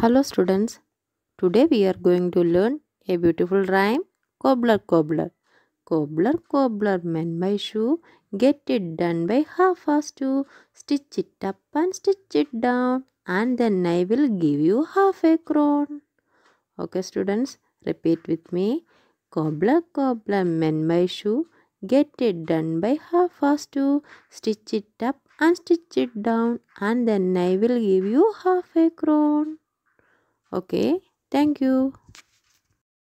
Hello students, today we are going to learn a beautiful rhyme, Cobbler Cobbler. Cobbler Cobbler, mend my shoe, get it done by half past two, stitch it up and stitch it down, and then I will give you half a crown. Okay students, repeat with me. Cobbler Cobbler, mend my shoe, get it done by half past two, stitch it up and stitch it down, and then I will give you half a crown okay thank you